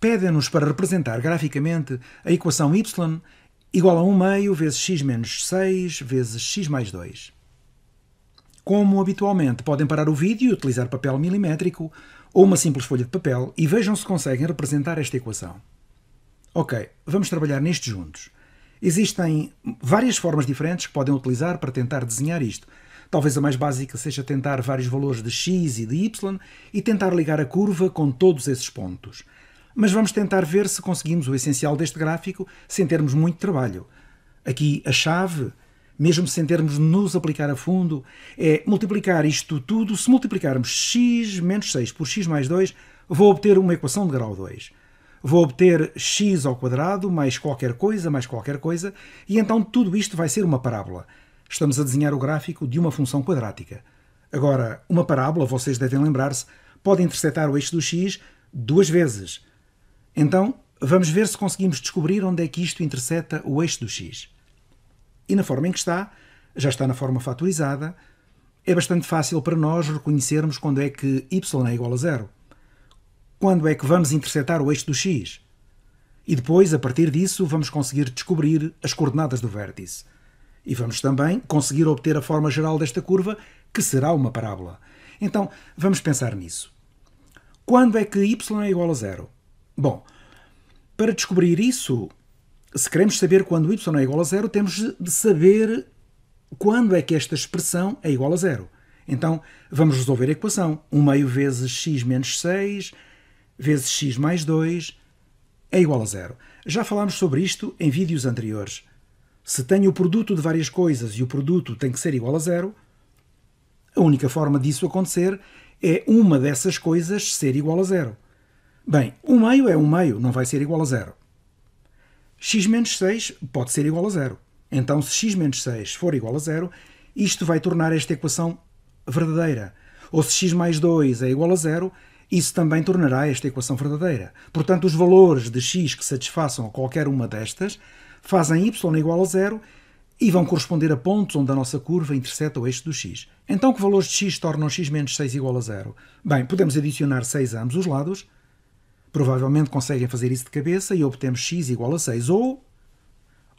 pedem-nos para representar graficamente a equação y igual a 1 meio vezes x menos 6 vezes x mais 2. Como habitualmente, podem parar o vídeo e utilizar papel milimétrico ou uma simples folha de papel e vejam se conseguem representar esta equação. Ok, vamos trabalhar nisto juntos. Existem várias formas diferentes que podem utilizar para tentar desenhar isto. Talvez a mais básica seja tentar vários valores de x e de y e tentar ligar a curva com todos esses pontos mas vamos tentar ver se conseguimos o essencial deste gráfico sem termos muito trabalho. Aqui a chave, mesmo sem termos de nos aplicar a fundo, é multiplicar isto tudo. Se multiplicarmos x menos 6 por x mais 2, vou obter uma equação de grau 2. Vou obter x ao quadrado mais qualquer coisa mais qualquer coisa, e então tudo isto vai ser uma parábola. Estamos a desenhar o gráfico de uma função quadrática. Agora, uma parábola, vocês devem lembrar-se, pode interceptar o eixo do x duas vezes então, vamos ver se conseguimos descobrir onde é que isto interseta o eixo do x. E na forma em que está, já está na forma fatorizada, é bastante fácil para nós reconhecermos quando é que y é igual a zero. Quando é que vamos interceptar o eixo do x? E depois, a partir disso, vamos conseguir descobrir as coordenadas do vértice. E vamos também conseguir obter a forma geral desta curva, que será uma parábola. Então, vamos pensar nisso. Quando é que y é igual a zero? Bom, para descobrir isso, se queremos saber quando y é igual a zero, temos de saber quando é que esta expressão é igual a zero. Então, vamos resolver a equação. 1 meio vezes x menos 6 vezes x mais 2 é igual a zero. Já falámos sobre isto em vídeos anteriores. Se tenho o produto de várias coisas e o produto tem que ser igual a zero, a única forma disso acontecer é uma dessas coisas ser igual a zero. Bem, 1 meio é 1 meio, não vai ser igual a zero. x menos 6 pode ser igual a zero. Então, se x menos 6 for igual a zero, isto vai tornar esta equação verdadeira. Ou se x mais 2 é igual a zero, isso também tornará esta equação verdadeira. Portanto, os valores de x que satisfaçam qualquer uma destas fazem y igual a zero e vão corresponder a pontos onde a nossa curva intercepta o eixo do x. Então, que valores de x tornam x menos 6 igual a zero? Bem, podemos adicionar 6 a ambos os lados, Provavelmente conseguem fazer isso de cabeça e obtemos x igual a 6. Ou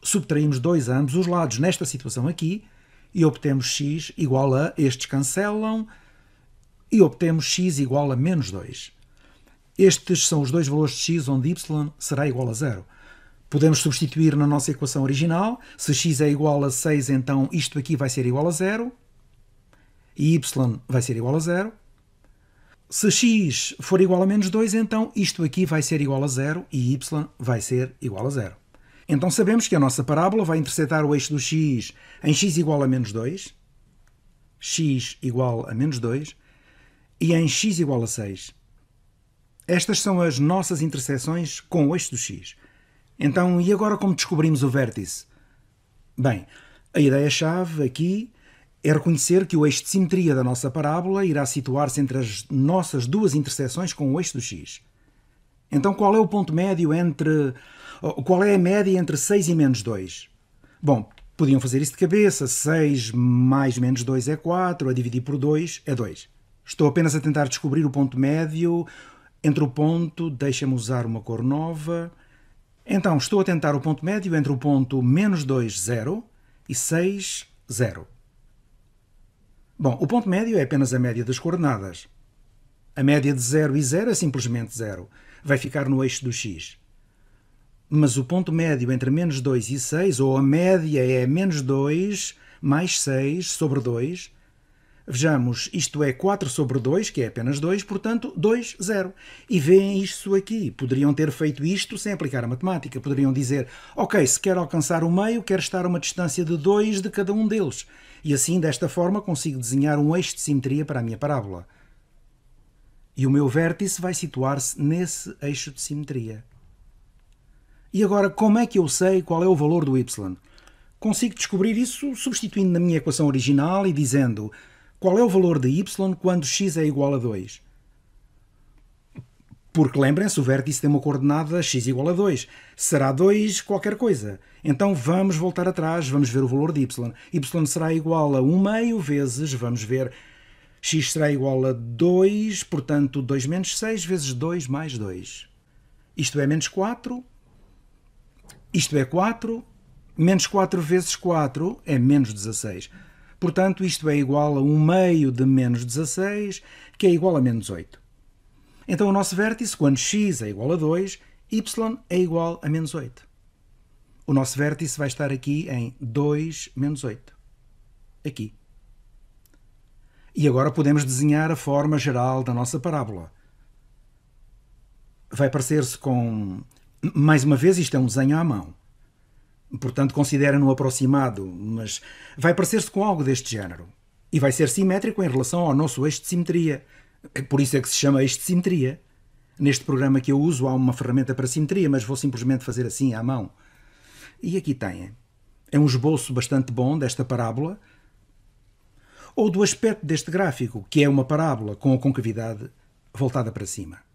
subtraímos 2 ambos os lados nesta situação aqui e obtemos x igual a, estes cancelam, e obtemos x igual a menos 2. Estes são os dois valores de x onde y será igual a zero. Podemos substituir na nossa equação original. Se x é igual a 6, então isto aqui vai ser igual a zero. E y vai ser igual a zero. Se x for igual a menos 2, então isto aqui vai ser igual a zero e y vai ser igual a zero. Então sabemos que a nossa parábola vai interceptar o eixo do x em x igual a menos 2, x igual a menos 2 e em x igual a 6. Estas são as nossas interseções com o eixo do x. Então, e agora como descobrimos o vértice? Bem, a ideia-chave aqui é reconhecer que o eixo de simetria da nossa parábola irá situar-se entre as nossas duas interseções com o eixo do x. Então, qual é o ponto médio entre. Qual é a média entre 6 e menos 2? Bom, podiam fazer isso de cabeça. 6 mais menos 2 é 4, a dividir por 2 é 2. Estou apenas a tentar descobrir o ponto médio entre o ponto. Deixa-me usar uma cor nova. Então, estou a tentar o ponto médio entre o ponto menos 2, 0 e 6, 0. Bom, o ponto médio é apenas a média das coordenadas. A média de 0 e 0 é simplesmente 0. Vai ficar no eixo do x. Mas o ponto médio entre menos 2 e 6, ou a média é menos 2 mais 6 sobre 2, Vejamos, isto é 4 sobre 2, que é apenas 2, portanto 2, 0. E veem isso aqui. Poderiam ter feito isto sem aplicar a matemática. Poderiam dizer, ok, se quero alcançar o meio, quero estar a uma distância de 2 de cada um deles. E assim, desta forma, consigo desenhar um eixo de simetria para a minha parábola. E o meu vértice vai situar-se nesse eixo de simetria. E agora, como é que eu sei qual é o valor do y? Consigo descobrir isso substituindo na minha equação original e dizendo qual é o valor de y quando x é igual a 2? Porque lembrem-se, o vértice tem uma coordenada x igual a 2. Será 2 qualquer coisa. Então vamos voltar atrás, vamos ver o valor de y. y será igual a 1 meio vezes, vamos ver, x será igual a 2, portanto 2 menos 6 vezes 2 mais 2. Isto é menos 4, isto é 4, menos 4 vezes 4 é menos 16. Portanto, isto é igual a 1 meio de menos 16, que é igual a menos 8. Então, o nosso vértice, quando x é igual a 2, y é igual a menos 8. O nosso vértice vai estar aqui em 2 menos 8. Aqui. E agora podemos desenhar a forma geral da nossa parábola. Vai parecer-se com... Mais uma vez, isto é um desenho à mão. Portanto, considera-no aproximado, mas vai parecer-se com algo deste género. E vai ser simétrico em relação ao nosso eixo de simetria. Por isso é que se chama eixo de simetria. Neste programa que eu uso há uma ferramenta para simetria, mas vou simplesmente fazer assim à mão. E aqui têm. É um esboço bastante bom desta parábola, ou do aspecto deste gráfico, que é uma parábola com a concavidade voltada para cima.